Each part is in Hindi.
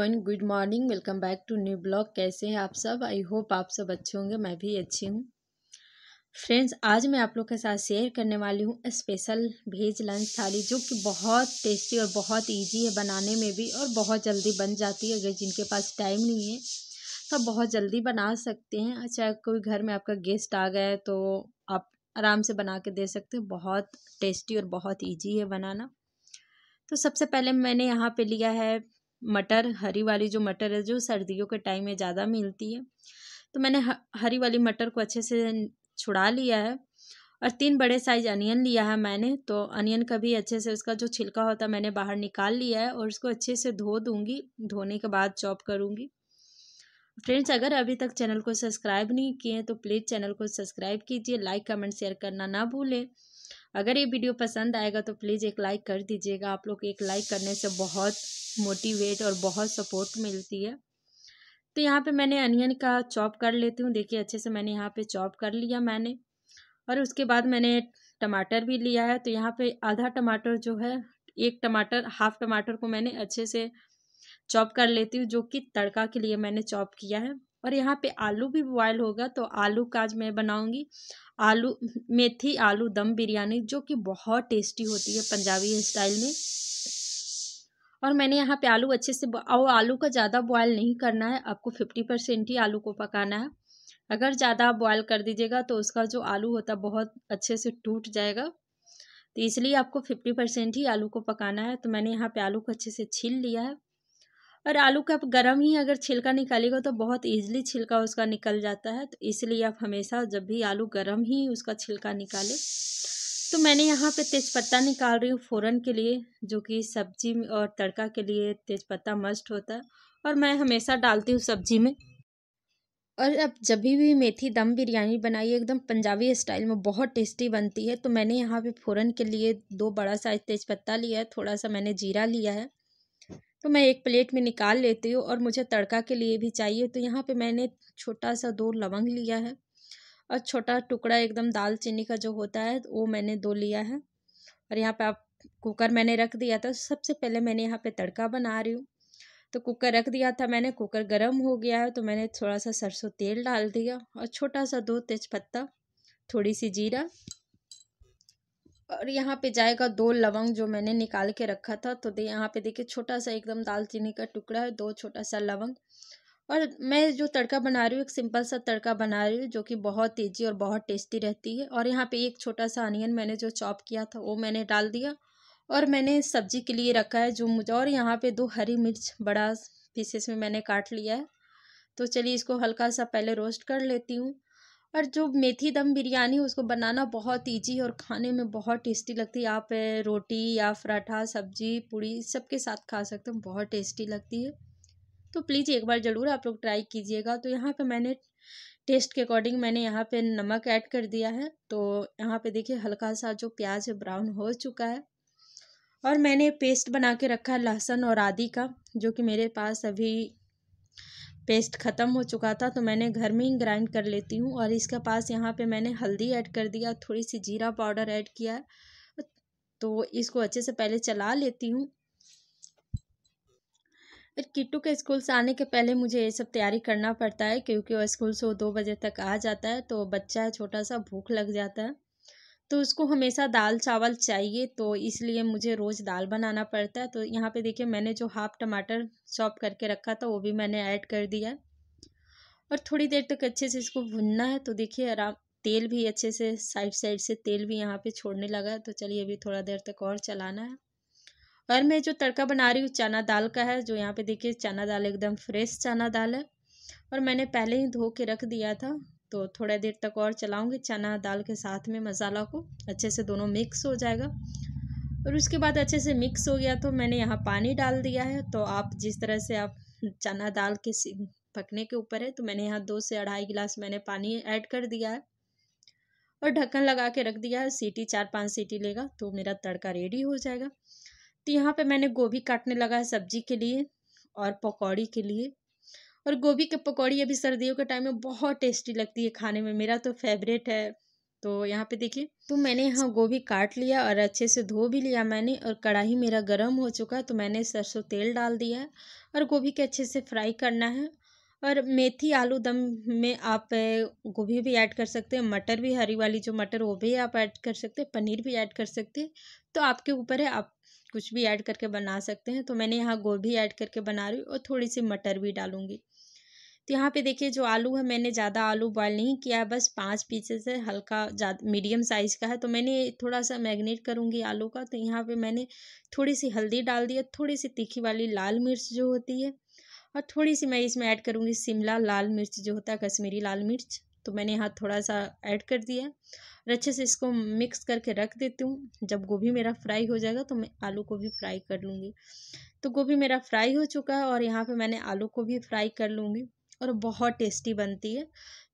everyone good morning welcome back to new blog कैसे हैं आप सब आई होप आप सब अच्छे होंगे मैं भी अच्छी हूँ फ्रेंड्स आज मैं आप लोग के साथ शेयर करने वाली हूँ स्पेशल भेज लंच थाली जो कि बहुत टेस्टी और बहुत इजी है बनाने में भी और बहुत जल्दी बन जाती है अगर जिनके पास टाइम नहीं है तो बहुत जल्दी बना सकते हैं अच्छा कोई घर में आपका गेस्ट आ गया है तो आप आराम से बना के दे सकते हैं बहुत टेस्टी और बहुत ईजी है बनाना तो सबसे पहले मैंने यहाँ पे लिया है मटर हरी वाली जो मटर है जो सर्दियों के टाइम में ज़्यादा मिलती है तो मैंने हरी वाली मटर को अच्छे से छुड़ा लिया है और तीन बड़े साइज अनियन लिया है मैंने तो अनियन का भी अच्छे से उसका जो छिलका होता है मैंने बाहर निकाल लिया है और उसको अच्छे से धो दूंगी धोने के बाद चॉप करूंगी फ्रेंड्स अगर अभी तक चैनल को सब्सक्राइब नहीं किए हैं तो प्लीज़ चैनल को सब्सक्राइब कीजिए लाइक कमेंट शेयर करना ना भूलें अगर ये वीडियो पसंद आएगा तो प्लीज़ एक लाइक कर दीजिएगा आप लोग एक लाइक करने से बहुत मोटिवेट और बहुत सपोर्ट मिलती है तो यहाँ पे मैंने अनियन का चॉप कर लेती हूँ देखिए अच्छे से मैंने यहाँ पे चॉप कर लिया मैंने और उसके बाद मैंने टमाटर भी लिया है तो यहाँ पे आधा टमाटर जो है एक टमाटर हाफ टमाटर को मैंने अच्छे से चॉप कर लेती हूँ जो कि तड़का के लिए मैंने चॉप किया है और यहाँ पे आलू भी बॉयल होगा तो आलू का आज मैं बनाऊँगी आलू मेथी आलू दम बिरयानी जो कि बहुत टेस्टी होती है पंजाबी स्टाइल में और मैंने यहाँ पे आलू अच्छे से और आलू का ज़्यादा बॉयल नहीं करना है आपको फिफ्टी परसेंट ही आलू को पकाना है अगर ज़्यादा बॉयल कर दीजिएगा तो उसका जो आलू होता है बहुत अच्छे से टूट जाएगा तो इसलिए आपको फिफ्टी परसेंट ही आलू को पकाना है तो मैंने यहाँ पे आलू को अच्छे से छील लिया है और आलू का आप गर्म ही अगर छिलका निकालेगा तो बहुत ईजिली छिलका उसका निकल जाता है तो इसलिए आप हमेशा जब भी आलू गर्म ही उसका छिलका निकालें तो मैंने यहाँ पे तेज़पत्ता निकाल रही हूँ फ़ोरन के लिए जो कि सब्जी और तड़का के लिए तेज़पत्ता मस्ट होता है और मैं हमेशा डालती हूँ सब्जी में और अब जब भी मेथी दम बिरयानी बनाइए एकदम पंजाबी स्टाइल में बहुत टेस्टी बनती है तो मैंने यहाँ पे फ़ोरन के लिए दो बड़ा साइज तेज़पत्ता लिया है थोड़ा सा मैंने जीरा लिया है तो मैं एक प्लेट में निकाल लेती हूँ और मुझे तड़का के लिए भी चाहिए तो यहाँ पे मैंने छोटा सा दो लवंग लिया है और छोटा टुकड़ा एकदम दालचीनी का जो होता है वो मैंने दो लिया है और यहाँ पे आप कुकर मैंने रख दिया था सबसे पहले मैंने यहाँ पे तड़का बना रही हूँ तो कुकर रख दिया था मैंने कुकर गर्म हो गया है तो मैंने थोड़ा सा सरसों तेल डाल दिया और छोटा सा दो तेज़पत्ता थोड़ी सी जीरा और यहाँ पे जाएगा दो लवंग जो मैंने निकाल के रखा था तो दे यहाँ पे देखिए छोटा सा एकदम दालचीनी का टुकड़ा है दो छोटा सा लवंग और मैं जो तड़का बना रही हूँ एक सिंपल सा तड़का बना रही हूँ जो कि बहुत तेज़ी और बहुत टेस्टी रहती है और यहाँ पे एक छोटा सा अनियन मैंने जो चॉप किया था वो मैंने डाल दिया और मैंने सब्जी के लिए रखा है जो मुझे और यहाँ पे दो हरी मिर्च बड़ा पीसेस में मैंने काट लिया है तो चलिए इसको हल्का सा पहले रोस्ट कर लेती हूँ और जो मेथी दम बिरयानी उसको बनाना बहुत ईजी है और खाने में बहुत टेस्टी लगती है आप रोटी या पराठा सब्जी पूड़ी सबके साथ खा सकते हो बहुत टेस्टी लगती है तो प्लीज़ एक बार ज़रूर आप लोग ट्राई कीजिएगा तो यहाँ पे मैंने टेस्ट के अकॉर्डिंग मैंने यहाँ पे नमक ऐड कर दिया है तो यहाँ पे देखिए हल्का सा जो प्याज है ब्राउन हो चुका है और मैंने पेस्ट बना के रखा है लहसुन और आदि का जो कि मेरे पास अभी पेस्ट ख़त्म हो चुका था तो मैंने घर में ही ग्राइंड कर लेती हूँ और इसके पास यहाँ पे मैंने हल्दी ऐड कर दिया थोड़ी सी जीरा पाउडर ऐड किया तो इसको अच्छे से पहले चला लेती हूँ फिर किट्टू के स्कूल से आने के पहले मुझे ये सब तैयारी करना पड़ता है क्योंकि वो स्कूल से वो दो बजे तक आ जाता है तो बच्चा है छोटा सा भूख लग जाता है तो उसको हमेशा दाल चावल चाहिए तो इसलिए मुझे रोज़ दाल बनाना पड़ता है तो यहाँ पे देखिए मैंने जो हाफ टमाटर चॉप करके रखा था वो भी मैंने ऐड कर दिया और थोड़ी देर तक अच्छे से इसको भुनना है तो देखिए आराम तेल भी अच्छे से साइड साइड से तेल भी यहाँ पे छोड़ने लगा है तो चलिए अभी थोड़ा देर तक और चलाना है और मैं जो तड़का बना रही हूँ चना दाल का है जो यहाँ पर देखिए चना दाल एकदम फ्रेश चना दाल है और मैंने पहले ही धो के रख दिया था तो थोड़ा देर तक और चलाऊँगी चना दाल के साथ में मसाला को अच्छे से दोनों मिक्स हो जाएगा और उसके बाद अच्छे से मिक्स हो गया तो मैंने यहाँ पानी डाल दिया है तो आप जिस तरह से आप चना दाल के पकने के ऊपर है तो मैंने यहाँ दो से अढ़ाई गिलास मैंने पानी ऐड कर दिया है और ढक्कन लगा के रख दिया है सीटी चार पाँच सीटी लेगा तो मेरा तड़का रेडी हो जाएगा तो यहाँ पर मैंने गोभी काटने लगा है सब्जी के लिए और पकौड़ी के लिए और गोभी के पकौड़ी अभी सर्दियों के टाइम में बहुत टेस्टी लगती है खाने में मेरा तो फेवरेट है तो यहाँ पे देखिए तो मैंने यहाँ गोभी काट लिया और अच्छे से धो भी लिया मैंने और कढ़ाई मेरा गर्म हो चुका तो मैंने सरसों तेल डाल दिया है और गोभी के अच्छे से फ्राई करना है और मेथी आलू दम में आप गोभी भी ऐड कर सकते हैं मटर भी हरी वाली जो मटर वो भी आप ऐड कर सकते हैं पनीर भी ऐड कर सकते हैं तो आपके ऊपर है आप कुछ भी ऐड करके बना सकते हैं तो मैंने यहाँ गोभी ऐड करके बना रही हूँ और थोड़ी सी मटर भी डालूँगी तो यहाँ पे देखिए जो आलू है मैंने ज़्यादा आलू बॉयल नहीं किया है बस पांच पीसेस है हल्का मीडियम साइज़ का है तो मैंने थोड़ा सा मैगनेट करूँगी आलू का तो यहाँ पे मैंने थोड़ी सी हल्दी डाल दी है थोड़ी सी तीखी वाली लाल मिर्च जो होती है और थोड़ी सी मैं इसमें ऐड करूँगी शिमला लाल मिर्च जो होता है कश्मीरी लाल मिर्च तो मैंने यहाँ थोड़ा सा ऐड कर दिया है और अच्छे से इसको मिक्स करके रख देती हूँ जब गोभी मेरा फ्राई हो जाएगा तो मैं आलू को भी फ्राई कर लूँगी तो गोभी मेरा फ्राई हो चुका है और यहाँ पे मैंने आलू को भी फ्राई कर लूँगी और बहुत टेस्टी बनती है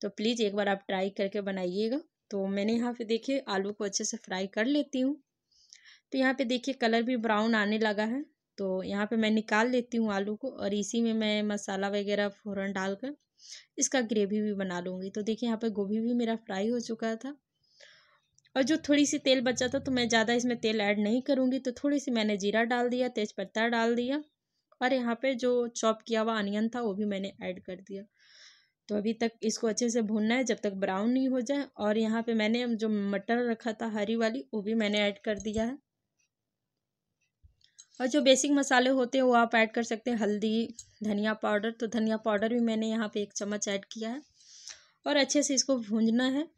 तो प्लीज़ एक बार आप ट्राई करके बनाइएगा तो मैंने यहाँ पर देखिए आलू को अच्छे से फ्राई कर लेती हूँ तो यहाँ पर देखिए कलर भी ब्राउन आने लगा है तो यहाँ पर मैं निकाल लेती हूँ आलू को और इसी में मैं मसाला वगैरह फ़ौरन डालकर इसका ग्रेवी भी बना लूँगी तो देखिए यहाँ पर गोभी भी मेरा फ्राई हो चुका था और जो थोड़ी सी तेल बचा था तो मैं ज़्यादा इसमें तेल ऐड नहीं करूँगी तो थोड़ी सी मैंने जीरा डाल दिया तेज़पत्ता डाल दिया और यहाँ पे जो चॉप किया हुआ अनियन था वो भी मैंने ऐड कर दिया तो अभी तक इसको अच्छे से भूनना है जब तक ब्राउन नहीं हो जाए और यहाँ पे मैंने जो मटर रखा था हरी वाली वो भी मैंने ऐड कर दिया है और जो बेसिक मसाले होते हैं वो आप ऐड कर सकते हैं हल्दी धनिया पाउडर तो धनिया पाउडर भी मैंने यहाँ पे एक चम्मच ऐड किया है और अच्छे से इसको भूंजना है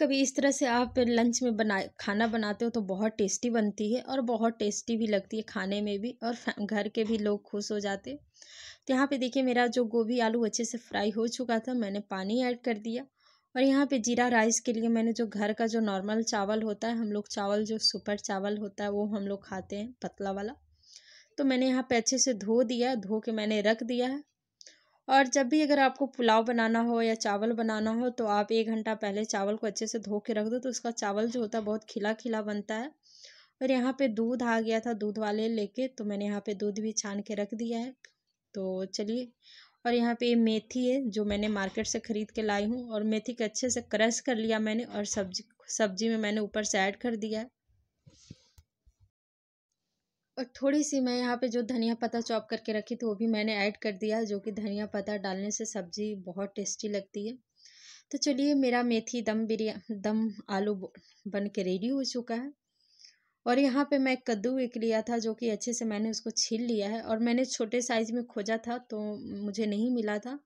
कभी इस तरह से आप लंच में बना खाना बनाते हो तो बहुत टेस्टी बनती है और बहुत टेस्टी भी लगती है खाने में भी और घर के भी लोग खुश हो जाते तो यहाँ पे देखिए मेरा जो गोभी आलू अच्छे से फ्राई हो चुका था मैंने पानी ऐड कर दिया और यहाँ पे जीरा राइस के लिए मैंने जो घर का जो नॉर्मल चावल होता है हम लोग चावल जो सुपर चावल होता है वो हम लोग खाते हैं पतला वाला तो मैंने यहाँ पे अच्छे से धो दिया धो के मैंने रख दिया है और जब भी अगर आपको पुलाव बनाना हो या चावल बनाना हो तो आप एक घंटा पहले चावल को अच्छे से धो के रख दो तो उसका चावल जो होता है बहुत खिला खिला बनता है और यहाँ पे दूध आ गया था दूध वाले लेके तो मैंने यहाँ पे दूध भी छान के रख दिया है तो चलिए और यहाँ पे मेथी है जो मैंने मार्केट से ख़रीद के लाई हूँ और मेथी के अच्छे से क्रश कर लिया मैंने और सब्जी सब्जी में मैंने ऊपर से ऐड कर दिया है और थोड़ी सी मैं यहाँ पे जो धनिया पत्ता चॉप करके रखी थी वो भी मैंने ऐड कर दिया जो कि धनिया पत्ता डालने से सब्ज़ी बहुत टेस्टी लगती है तो चलिए मेरा मेथी दम बिरया दम आलू बन के रेडी हो चुका है और यहाँ पे मैं कद्दू एक लिया था जो कि अच्छे से मैंने उसको छील लिया है और मैंने छोटे साइज़ में खोजा था तो मुझे नहीं मिला था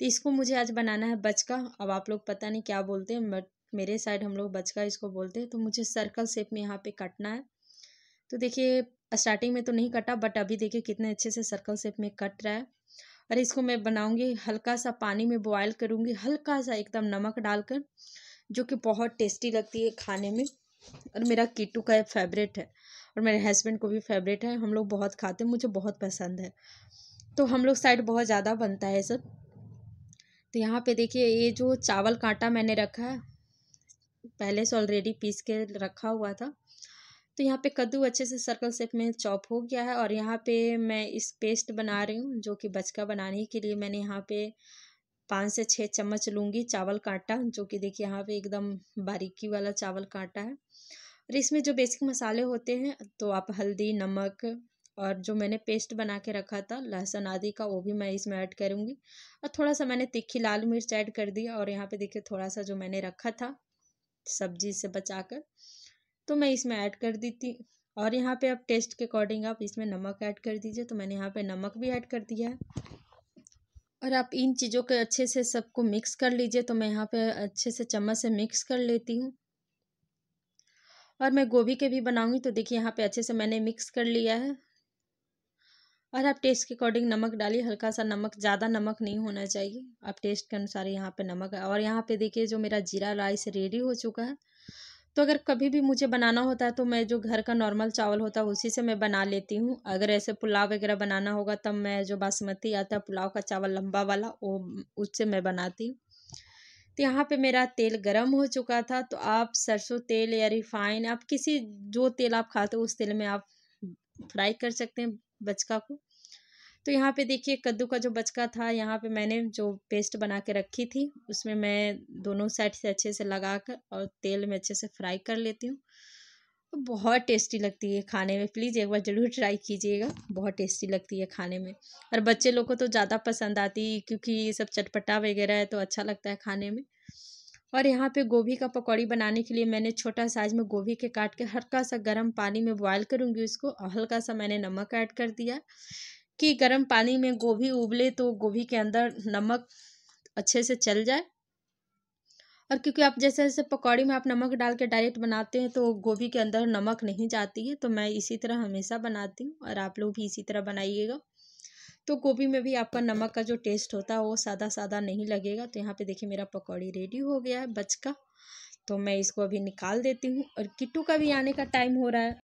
तो इसको मुझे आज बनाना है बचका अब आप लोग पता नहीं क्या बोलते हैं बट मेरे साइड हम लोग बचका इसको बोलते हैं तो मुझे सर्कल शेप में यहाँ पे काटना है तो देखिए स्टार्टिंग में तो नहीं कटा बट अभी देखिए कितने अच्छे से सर्कल शेप में कट रहा है और इसको मैं बनाऊंगी हल्का सा पानी में बॉयल करूँगी हल्का सा एकदम नमक डालकर जो कि बहुत टेस्टी लगती है खाने में और मेरा कीटू का फेवरेट है और मेरे हस्बैंड को भी फेवरेट है हम लोग बहुत खाते हैं मुझे बहुत पसंद है तो हम लोग साइड बहुत ज़्यादा बनता है सब तो यहाँ पे देखिए ये जो चावल कांटा मैंने रखा है पहले से ऑलरेडी पीस के रखा हुआ था तो यहाँ पे कद्दू अच्छे से सर्कल शेप में चॉप हो गया है और यहाँ पे मैं इस पेस्ट बना रही हूँ जो कि बचका बनाने के लिए मैंने यहाँ पे पाँच से छः चम्मच लूँगी चावल काटा जो कि देखिए यहाँ पे एकदम बारीकी वाला चावल काटा है और इसमें जो बेसिक मसाले होते हैं तो आप हल्दी नमक और जो मैंने पेस्ट बना के रखा था लहसुन आदि का वो भी मैं इसमें ऐड करूँगी और थोड़ा सा मैंने तीखी लाल मिर्च ऐड कर दिया और यहाँ पे देखिए थोड़ा सा जो मैंने रखा था सब्जी से बचाकर तो मैं इसमें ऐड कर दी थी और यहाँ पे आप टेस्ट के अकॉर्डिंग आप इसमें नमक ऐड कर दीजिए तो मैंने यहाँ पे नमक भी ऐड कर दिया है और आप इन चीज़ों के अच्छे से सबको मिक्स कर लीजिए तो मैं यहाँ पे अच्छे से चम्मच से मिक्स कर लेती हूँ और मैं गोभी के भी बनाऊँगी तो देखिए यहाँ पे अच्छे से मैंने मिक्स कर लिया है और आप टेस्ट के अकॉर्डिंग नमक डालिए हल्का सा नमक ज़्यादा नमक नहीं होना चाहिए आप टेस्ट के अनुसार यहाँ पर नमक और यहाँ पे देखिए जो मेरा जीरा राइस रेडी हो चुका है तो अगर कभी भी मुझे बनाना होता है तो मैं जो घर का नॉर्मल चावल होता है उसी से मैं बना लेती हूँ अगर ऐसे पुलाव वगैरह बनाना होगा तब मैं जो बासमती आता है पुलाव का चावल लंबा वाला वो उससे मैं बनाती हूँ तो यहाँ पे मेरा तेल गरम हो चुका था तो आप सरसों तेल या रिफाइन आप किसी जो तेल आप खाते हो उस तेल में आप फ्राई कर सकते हैं बचका को तो यहाँ पे देखिए कद्दू का जो बचका था यहाँ पे मैंने जो पेस्ट बना के रखी थी उसमें मैं दोनों साइड से अच्छे से लगा कर और तेल में अच्छे से फ्राई कर लेती हूँ तो बहुत टेस्टी लगती है खाने में प्लीज़ एक बार ज़रूर ट्राई कीजिएगा बहुत टेस्टी लगती है खाने में और बच्चे लोग को तो ज़्यादा पसंद आती है क्योंकि ये सब चटपटा वगैरह है तो अच्छा लगता है खाने में और यहाँ पे गोभी का पकौड़ी बनाने के लिए मैंने छोटा साइज में गोभी के काट के हल्का सा गर्म पानी में बॉयल करूँगी उसको और हल्का सा मैंने नमक ऐड कर दिया कि गर्म पानी में गोभी उबले तो गोभी के अंदर नमक अच्छे से चल जाए और क्योंकि आप जैसे जैसे पकौड़ी में आप नमक डाल के डायरेक्ट बनाते हैं तो गोभी के अंदर नमक नहीं जाती है तो मैं इसी तरह हमेशा बनाती हूँ और आप लोग भी इसी तरह बनाइएगा तो गोभी में भी आपका नमक का जो टेस्ट होता है वो सादा सादा नहीं लगेगा तो यहाँ पे देखिए मेरा पकौड़ी रेडी हो गया है बच का तो मैं इसको अभी निकाल देती हूँ और किट्टू का भी आने का टाइम हो रहा है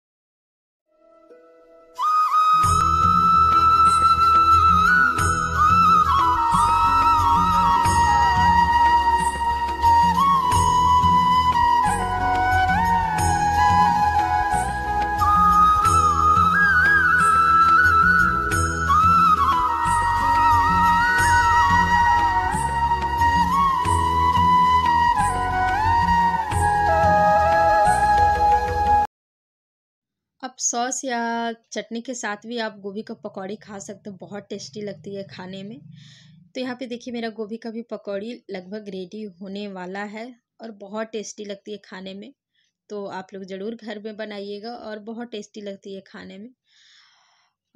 सॉस या चटनी के साथ भी आप गोभी का पकौड़ी खा सकते हो बहुत टेस्टी लगती है खाने में तो यहाँ पे देखिए मेरा गोभी का भी पकौड़ी लगभग रेडी होने वाला है और बहुत टेस्टी लगती है खाने में तो आप लोग ज़रूर घर में बनाइएगा और बहुत टेस्टी लगती है खाने में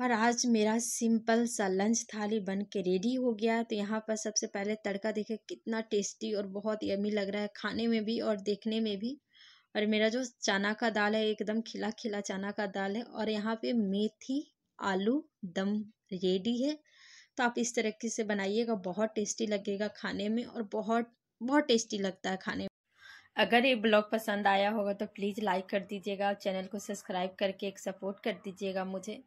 और आज मेरा सिंपल सा लंच थाली बन के रेडी हो गया तो यहाँ पर सबसे पहले तड़का देखे कितना टेस्टी और बहुत यमी लग रहा है खाने में भी और देखने में भी और मेरा जो चना का दाल है एकदम खिला खिला चना का दाल है और यहाँ पे मेथी आलू दम रेडी है तो आप इस तरीके से बनाइएगा बहुत टेस्टी लगेगा खाने में और बहुत बहुत टेस्टी लगता है खाने में अगर ये ब्लॉग पसंद आया होगा तो प्लीज़ लाइक कर दीजिएगा और चैनल को सब्सक्राइब करके एक सपोर्ट कर दीजिएगा मुझे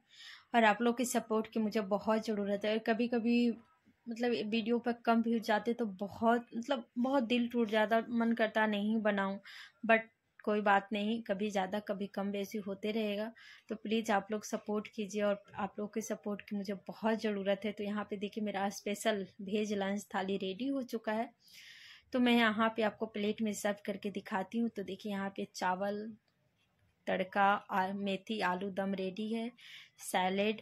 और आप लोग के सपोर्ट की मुझे बहुत ज़रूरत है और कभी कभी मतलब वीडियो पर कम व्यूज जाते तो बहुत मतलब बहुत दिल टूट जाता मन करता नहीं बनाऊं बट कोई बात नहीं कभी ज़्यादा कभी कम बेसी होते रहेगा तो प्लीज़ आप लोग सपोर्ट कीजिए और आप लोग के सपोर्ट की मुझे बहुत ज़रूरत है तो यहाँ पे देखिए मेरा स्पेशल भेज लंच थाली रेडी हो चुका है तो मैं यहाँ पे आपको प्लेट में सर्व करके दिखाती हूँ तो देखिए यहाँ पे चावल तड़का मेथी आलू दम रेडी है सैलेड